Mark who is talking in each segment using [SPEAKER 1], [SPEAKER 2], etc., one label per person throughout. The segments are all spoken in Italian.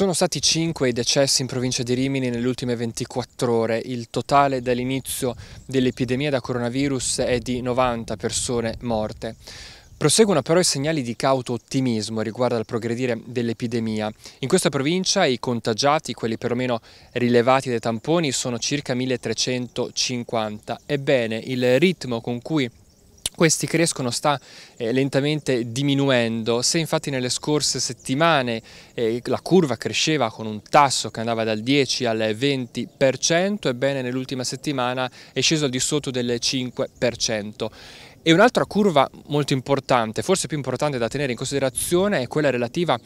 [SPEAKER 1] Sono stati 5 i decessi in provincia di Rimini nelle ultime 24 ore. Il totale dall'inizio dell'epidemia da coronavirus è di 90 persone morte. Proseguono però i segnali di cauto ottimismo riguardo al progredire dell'epidemia. In questa provincia i contagiati, quelli perlomeno rilevati dai tamponi, sono circa 1350. Ebbene, il ritmo con cui questi crescono sta eh, lentamente diminuendo. Se infatti nelle scorse settimane eh, la curva cresceva con un tasso che andava dal 10 al 20%, ebbene nell'ultima settimana è sceso al di sotto del 5%. E un'altra curva molto importante, forse più importante da tenere in considerazione, è quella relativa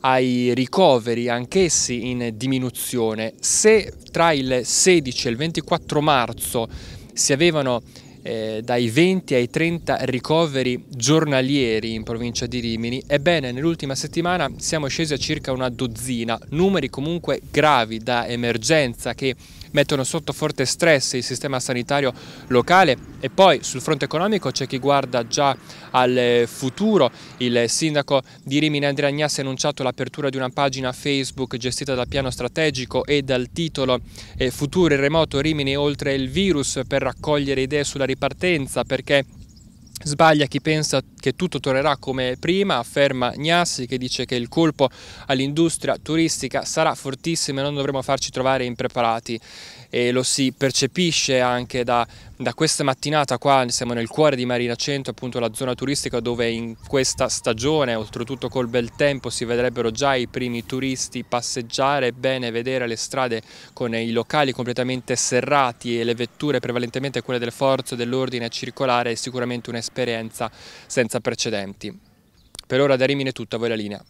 [SPEAKER 1] ai ricoveri, anch'essi in diminuzione. Se tra il 16 e il 24 marzo si avevano eh, dai 20 ai 30 ricoveri giornalieri in provincia di Rimini, ebbene nell'ultima settimana siamo scesi a circa una dozzina, numeri comunque gravi da emergenza che mettono sotto forte stress il sistema sanitario locale e poi sul fronte economico c'è chi guarda già al futuro. Il sindaco di Rimini Andrea Agnassi ha annunciato l'apertura di una pagina Facebook gestita dal Piano Strategico e dal titolo eh, Futuro in remoto Rimini oltre il virus per raccogliere idee sulla ripartenza perché sbaglia chi pensa che tutto tornerà come prima, afferma Gnassi che dice che il colpo all'industria turistica sarà fortissimo e non dovremo farci trovare impreparati e lo si percepisce anche da, da, questa mattinata qua, siamo nel cuore di Marina Cento, appunto la zona turistica dove in questa stagione, oltretutto col bel tempo, si vedrebbero già i primi turisti passeggiare, bene vedere le strade con i locali completamente serrati e le vetture prevalentemente quelle delle forze dell'ordine circolare, è sicuramente un'esperienza senza precedenti. Per ora da Rimini è tutto, a voi la linea.